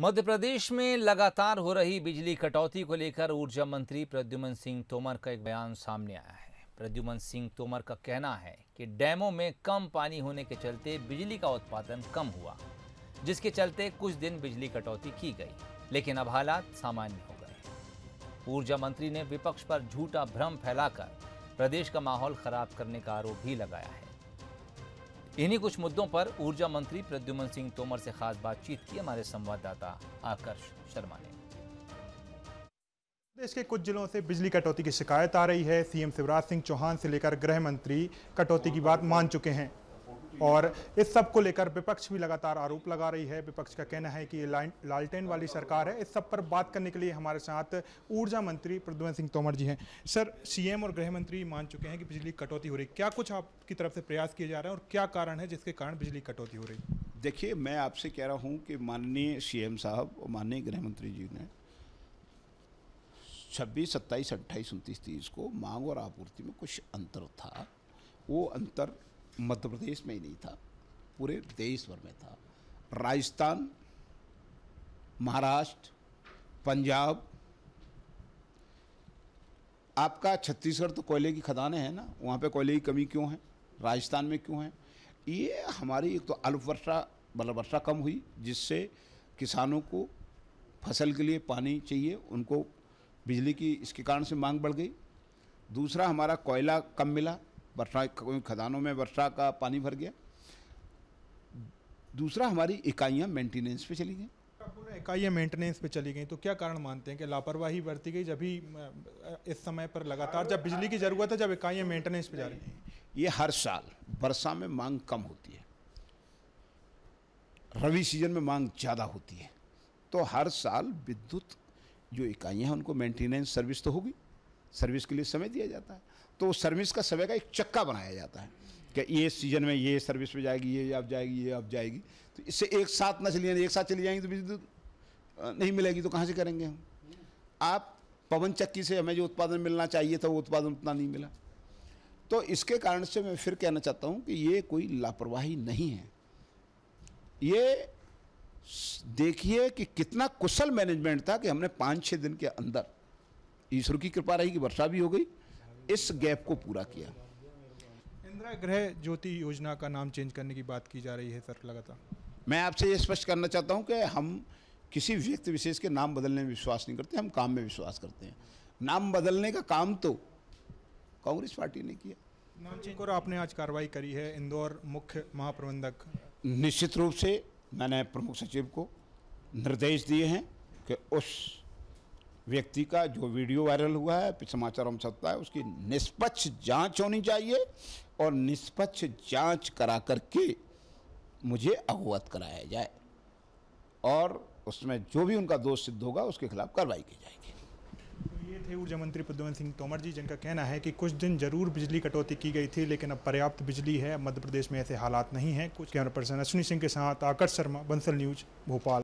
मध्य प्रदेश में लगातार हो रही बिजली कटौती को लेकर ऊर्जा मंत्री प्रद्युमन सिंह तोमर का एक बयान सामने आया है प्रद्युमन सिंह तोमर का कहना है कि डैमों में कम पानी होने के चलते बिजली का उत्पादन कम हुआ जिसके चलते कुछ दिन बिजली कटौती की गई लेकिन अब हालात सामान्य हो गए ऊर्जा मंत्री ने विपक्ष पर झूठा भ्रम फैलाकर प्रदेश का माहौल खराब करने का आरोप भी लगाया है इन्हीं कुछ मुद्दों पर ऊर्जा मंत्री प्रद्युमन सिंह तोमर से खास बातचीत की हमारे संवाददाता आकर्ष शर्मा ने देश के कुछ जिलों से बिजली कटौती की शिकायत आ रही है सीएम शिवराज सिंह चौहान से लेकर गृह मंत्री कटौती की बात मान चुके हैं और इस सब को लेकर विपक्ष भी लगातार आरोप लगा रही है विपक्ष का कहना है कि लालटेन वाली सरकार है इस सब पर बात करने के लिए हमारे साथ ऊर्जा मंत्री प्रद्वन सिंह तोमर जी हैं सर सीएम और गृह मंत्री मान चुके हैं कि बिजली कटौती हो रही क्या कुछ आपकी तरफ से प्रयास किए जा रहे हैं और क्या कारण है जिसके कारण बिजली कटौती हो रही देखिए मैं आपसे कह रहा हूँ कि माननीय सीएम साहब और माननीय गृह मंत्री जी ने छब्बीस सत्ताईस अट्ठाईस उनतीस तीस को मांग और आपूर्ति में कुछ अंतर था वो अंतर मध्य प्रदेश में ही नहीं था पूरे देश भर में था राजस्थान महाराष्ट्र पंजाब आपका छत्तीसगढ़ तो कोयले की खदानें हैं ना वहाँ पे कोयले की कमी क्यों है राजस्थान में क्यों है ये हमारी एक तो अल्पवर्षा मतलब वर्षा कम हुई जिससे किसानों को फसल के लिए पानी चाहिए उनको बिजली की इसके कारण से मांग बढ़ गई दूसरा हमारा कोयला कम मिला वर्षा खदानों में वर्षा का पानी भर गया दूसरा हमारी इकाइयाँ मेंटेनेंस पे चली गई इकाइयाँ मेंटेनेंस पे चली गई तो क्या कारण मानते हैं कि लापरवाही बरती गई जब ही इस समय पर लगातार जब बिजली की ज़रूरत है जब इकाइयाँ मेंटेनेंस पे जा रही हैं ये हर साल वर्षा में मांग कम होती है रवि सीजन में मांग ज़्यादा होती है तो हर साल विद्युत जो इकाइयाँ हैं उनको मेंटेनेंस सर्विस तो होगी सर्विस के लिए समय दिया जाता है तो सर्विस का समय का एक चक्का बनाया जाता है कि ये सीजन में ये सर्विस में जाएगी ये अब जाएगी ये अब जाएगी तो इससे एक साथ ना चली जाएंगे एक साथ चली जाएंगी तो बिजली तो, नहीं मिलेगी तो कहाँ से करेंगे हम आप पवन चक्की से हमें जो उत्पादन मिलना चाहिए था वो उत्पादन उतना नहीं मिला तो इसके कारण से मैं फिर कहना चाहता हूँ कि ये कोई लापरवाही नहीं है ये देखिए कि कितना कुशल मैनेजमेंट था कि हमने पाँच छः दिन के अंदर ईश्वर की कृपा रही कि वर्षा भी हो गई इस गैप को पूरा किया इंदिरा गृह ज्योति योजना का नाम चेंज करने की बात की जा रही है सर लगातार मैं आपसे ये स्पष्ट करना चाहता हूँ कि हम किसी व्यक्ति विशेष के नाम बदलने में विश्वास नहीं करते हम काम में विश्वास करते हैं नाम बदलने का काम तो कांग्रेस पार्टी ने किया नाम चेंज और आपने आज कार्रवाई करी है इंदौर मुख्य महाप्रबंधक निश्चित रूप से मैंने प्रमुख सचिव को निर्देश दिए हैं कि उस व्यक्ति का जो वीडियो वायरल हुआ है समाचार हम सकता है उसकी निष्पक्ष जांच होनी चाहिए और निष्पक्ष जांच करा करके मुझे अवगत कराया जाए और उसमें जो भी उनका दोष सिद्ध होगा उसके खिलाफ कार्रवाई की जाएगी तो ये थे ऊर्जा मंत्री प्रद्युमन सिंह तोमर जी जिनका कहना है कि कुछ दिन जरूर बिजली कटौती की गई थी लेकिन अब पर्याप्त बिजली है मध्य प्रदेश में ऐसे हालात नहीं हैं कुछ कैमरा पर्सन अश्विनी सिंह के साथ आकर्ष शर्मा बंसल न्यूज भोपाल